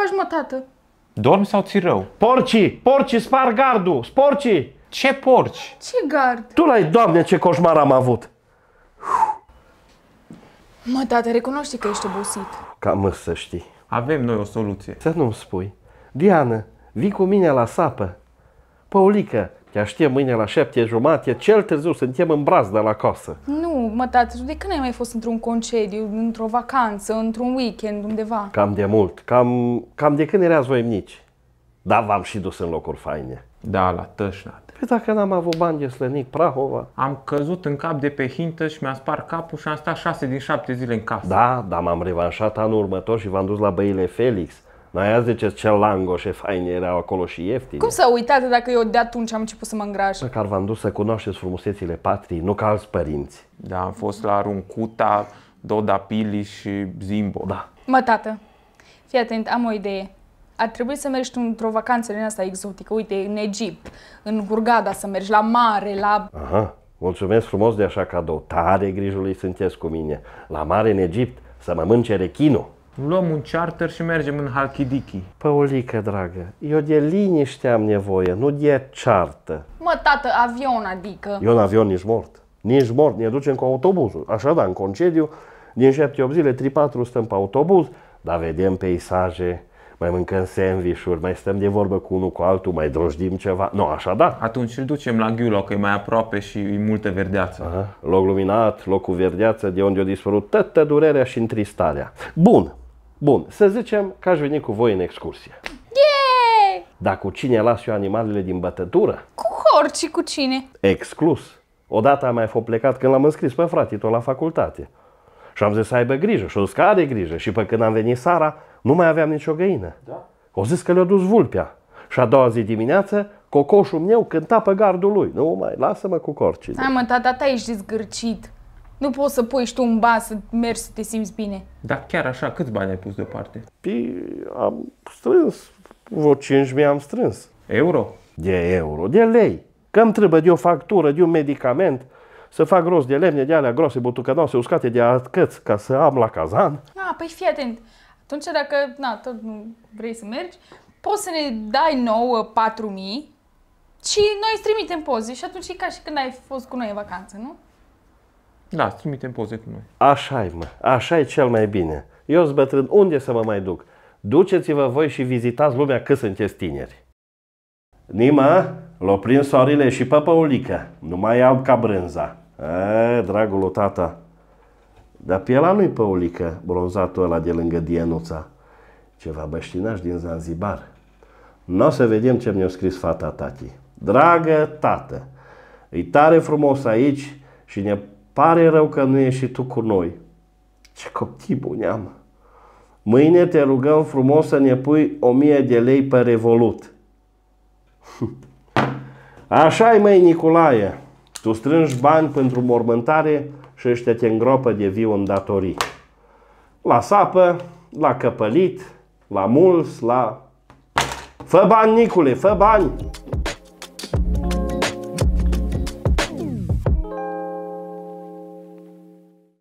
faci, mă, tată? Dormi sau ți rău? porci, Porci, spar gardul! Sporci! Ce porci? Ce gard? Tu l-ai, doamne, ce coșmar am avut! Mă, tată, recunoști că ești obosit. Cam să știi. Avem noi o soluție. Să nu-mi spui. Diana, vii cu mine la sapă. Paulică, Chiar știe mâine la șapte jumate, cel târziu suntem în de la casă. Nu, mă, tată, de când ai mai fost într-un concediu, într-o vacanță, într-un weekend, undeva? Cam de mult, cam, cam de când erați voi mici. Da, v-am și dus în locuri faine. Da, la Tășnat. Păi dacă n-am avut bani de slănic Prahova... Am căzut în cap de pe hintă și mi-am spart capul și am stat șase din șapte zile în casă. Da, dar m-am revanșat anul următor și v-am dus la băile Felix dar aia zice ce și fain erau acolo și ieftine. Cum să uitați dacă eu de atunci am început să mă îngraș? ar v-am dus să cunoașteți frumusețile patriei, nu ca alți părinți. Da, am fost la Runcuta, Doda Pili și Zimbo. Da. Mă, tată, fii atent, am o idee. Ar trebui să mergi într-o vacanță din asta exotică, uite, în Egipt, în Hurgada să mergi, la mare, la... Aha, mulțumesc frumos de așa cadou, tare grijului sunteți cu mine. La mare în Egipt să mă mânce rechinul luăm un charter și mergem în Halkidiki. Păulică, dragă, eu de liniște am nevoie, nu de ceartă. Mă, tată, avion adică. Eu în avion nici mort. Nici mort, ne ducem cu autobuzul. Așa da, în concediu, din 7-8 zile, 3-4 stăm pe autobuz, dar vedem peisaje, mai mâncăm sandvișuri, mai stăm de vorbă cu unul cu altul, mai drojdim ceva. Nu, așa da. Atunci îl ducem la Ghiulo, că e mai aproape și e multă verdeață. Aha. Loc luminat, loc cu verdeață, de unde a dispărut toată durerea și întristarea. Bun, Bun, să zicem că aș veni cu voi în excursie. Yeah! Dar cu cine las eu animalele din bătătură? Cu orice cu cine? Exclus. Odată am mai fost plecat când l-am înscris pe tot la facultate. Și am zis să aibă grijă și o zis că are grijă. Și pe când am venit Sara, nu mai aveam nicio găină. Da. O zis că le-a dus vulpea. Și a doua zi dimineață, cocoșul meu cânta pe gardul lui. Nu mai, lasă-mă cu corcii. Hai mă, tata, ta ești zgârcit. Nu poți să pui și tu un ban să mergi să te simți bine. Dar chiar așa, câți bani ai pus deoparte? Pi, am strâns. Vreo 5.000 am strâns. Euro? De euro, de lei. Că îmi trebuie de o factură, de un medicament, să fac gros de lemne, de alea groase, butucănoase, uscate de atcăți, ca să am la cazan. A, păi fii atent. Atunci dacă na, tot nu vrei să mergi, poți să ne dai nouă 4.000 și noi îți trimitem poze și atunci e ca și când ai fost cu noi în vacanță, nu? Da, îți trimitem poze cu noi. așa e, mă. așa e cel mai bine. Eu sunt bătrân, unde să mă mai duc? Duceți-vă voi și vizitați lumea cât sunteți tineri. Nima, l-o prins soarele și pe Păulică, Nu e alb ca brânza. E, dragul tata, dar pe ăla nu-i Păulică, bronzatul ăla de lângă Dienuța. Ceva băștinaș din Zanzibar. Nu o să vedem ce mi-a scris fata tati. Dragă tată, e tare frumos aici și ne Pare rău că nu ești și tu cu noi. Ce copii buni am! Mâine te rugăm frumos să ne pui o mie de lei pe Revolut. așa e măi Nicolae, tu strângi bani pentru mormântare și ăștia te îngropă de viu în datorii. La sapă, la căpălit, la mulți, la... Fă bani, Nicule, fă bani!